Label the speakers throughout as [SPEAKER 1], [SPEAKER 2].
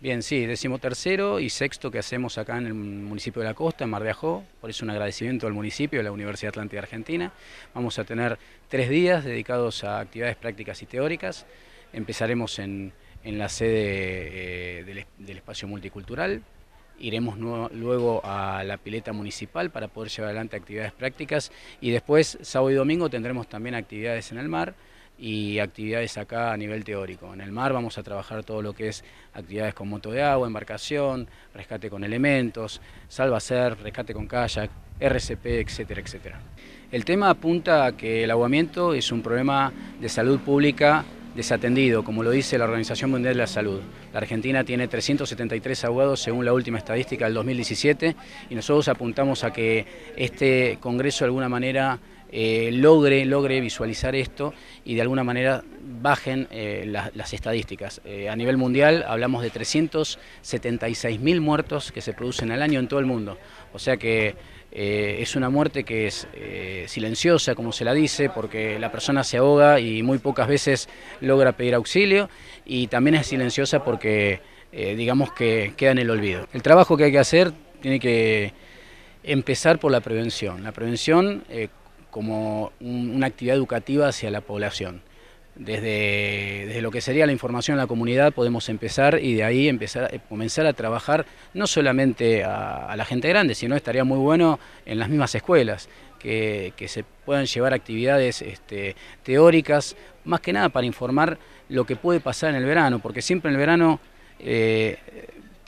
[SPEAKER 1] Bien, sí, tercero y sexto que hacemos acá en el municipio de La Costa, en Mar de Ajó. Por eso un agradecimiento al municipio, a la Universidad Atlántica Argentina. Vamos a tener tres días dedicados a actividades prácticas y teóricas. Empezaremos en, la sede eh, del, espacio multicultural. Iremos luego a la pileta municipal para poder llevar adelante actividades prácticas y después, sábado y domingo, tendremos también actividades en el mar y actividades acá a nivel teórico. En el mar vamos a trabajar todo lo que es actividades con moto de agua, embarcación, rescate con elementos, salvacer, rescate con kayak, RCP, etcétera, etcétera. El tema apunta a que el ahogamiento es un problema de salud pública desatendido, como lo dice la Organización Mundial de la Salud. La Argentina tiene 373 ahogados según la última estadística del 2017 y nosotros apuntamos a que este Congreso de alguna manera eh, logre, logre visualizar esto y de alguna manera bajen eh, las, estadísticas. Eh, a nivel mundial hablamos de 376.000 muertos que se producen al año en todo el mundo. O sea que es una muerte que es silenciosa, como se la dice, porque la persona se ahoga y muy pocas veces logra pedir auxilio y también es silenciosa porque digamos que queda en el olvido. El trabajo que hay que hacer tiene que empezar por la prevención. La prevención como una actividad educativa hacia la población. Desde, lo que sería la información a la comunidad podemos empezar y de ahí empezar, eh, comenzar a trabajar no solamente a, la gente grande, sino estaría muy bueno en las mismas escuelas, que, se puedan llevar actividades este, teóricas, más que nada para informar lo que puede pasar en el verano, porque siempre en el verano... Eh,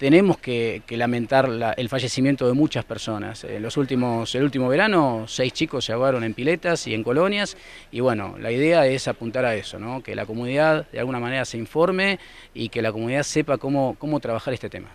[SPEAKER 1] tenemos que, lamentar el fallecimiento de muchas personas. En eh, los últimos, el último verano, seis chicos se ahogaron en piletas y en colonias, y bueno, la idea es apuntar a eso, ¿no? que la comunidad de alguna manera se informe y que la comunidad sepa cómo, cómo trabajar este tema.